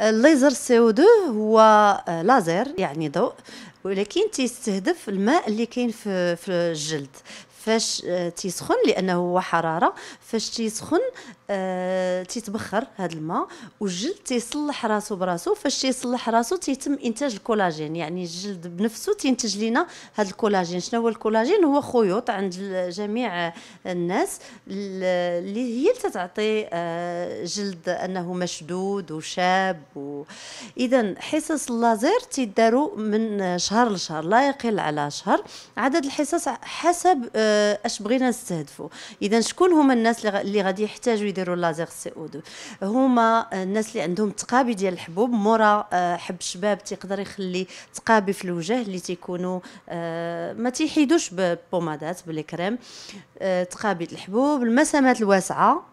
الليزر سي او 2 هو آه، لازر يعني ضوء ولكن تيستهدف الماء اللي كاين في في الجلد فاش آه، تيسخن لانه هو حراره فاش تيسخن آه تيتبخر هذا الماء والجلد تيصلح راسو براسو فاش تيصلح راسو تيتم انتاج الكولاجين يعني الجلد بنفسه تينتج لنا هذا الكولاجين شنو هو الكولاجين هو خيوط عند جميع آه، الناس اللي هي تتعطي آه جلد انه مشدود وشاب و... اذا حصص اللازير تيداروا من آه، شهر لشهر لا يقل على شهر عدد الحصص حسب آه آه، اش بغينا نستهدفوا اذا شكون هما الناس اللي غادي يحتاجوا يديروا لازيغ سي او 2 هما الناس اللي عندهم تقابي ديال الحبوب مورا آه، حب الشباب تيقدر يخلي تقابي في الوجه اللي تيكونوا آه، ما تيحيدوش بالبومادات بالكريم تقابي الحبوب المسامات الواسعه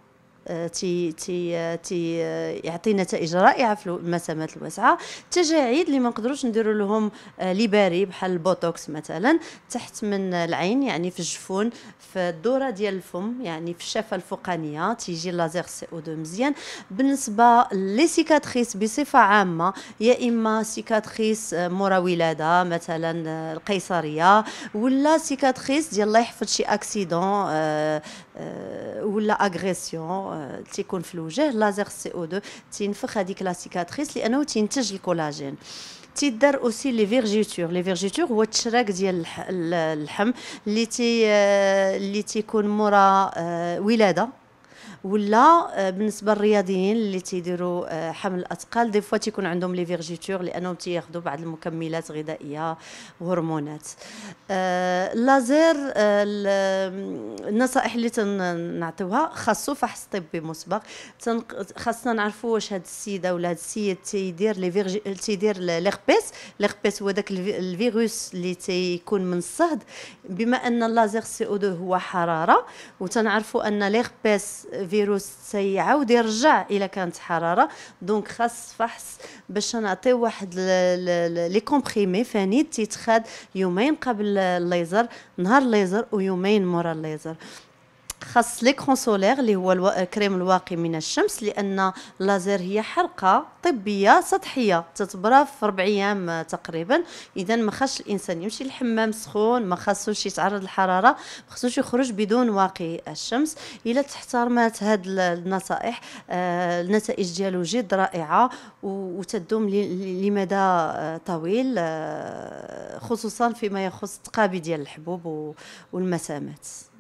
تي تي تي يعطي نتائج رائعه في المسامات الواسعه التجاعيد اللي ما نقدروش نديروا لهم آه، ليباري بحال البوتوكس مثلا تحت من العين يعني في الجفون في الدوره ديال الفم يعني في الشفه الفوقانيه تيجي لازير سي او دو مزيان بالنسبه لي سيكاتريس بصفه عامه يا اما سيكاتريس آه، مورا ولاده مثلا آه، القيصريه ولا سيكاتريس ديال الله يحفظ شي اكسيدون ولا اغريسيون Euh, تيكون في الوجه لازر سي او 2 تينفخ هذيك لا سيكاتريس لانه تينتج الكولاجين تيدار اوسي لي فيرجيتور لي فيرجيتور هو التشراك ديال اللحم اللي تي آه، اللي تيكون مورا آه، ولاده ولا آه، بالنسبه للرياضيين اللي تيديروا آه، حمل الاثقال دي فوا تيكون عندهم لي فيرجيتور لانهم تياخذوا بعض المكملات غذائيه وهرمونات آه، اللازير النصائح اللي تنعطيوها خاصو فحص طبي مسبق خاصنا نعرفوا واش هاد السيده ولا هاد السيد تيدير لي فيرجي تيدير ليغبيس ليغبيس هو داك الفيروس اللي تيكون من الصهد بما ان اللازير سي او 2 هو حراره وتنعرفوا ان ليغبيس الفيروس سيعاود يرجع الا كانت حراره دونك خاص فحص باش نعطي واحد لي كومبريمي فانيد تيتخاد يومين قبل الليزر نهار الليزر ويومين مورا الليزر خاص ليكرون سولير اللي هو الكريم كريم الواقي من الشمس لان اللازر هي حرقه طبيه سطحيه تتبرى في ربع ايام تقريبا اذا ما خاصش الانسان يمشي للحمام سخون ما خاصوش يتعرض للحراره ما خاصوش يخرج بدون واقي الشمس الا تحترمات هاد النصائح آه، النتائج ديالو جد رائعه وتدوم لمدى آه، طويل آه، خصوصا فيما يخص التقابي ديال الحبوب والمسامات